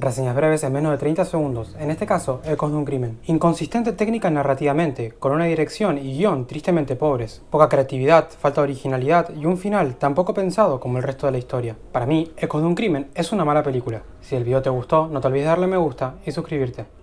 Reseñas breves en menos de 30 segundos, en este caso, Ecos de un crimen. Inconsistente técnica narrativamente, con una dirección y guión tristemente pobres, poca creatividad, falta de originalidad y un final tan poco pensado como el resto de la historia. Para mí, Ecos de un crimen es una mala película. Si el video te gustó, no te olvides darle me gusta y suscribirte.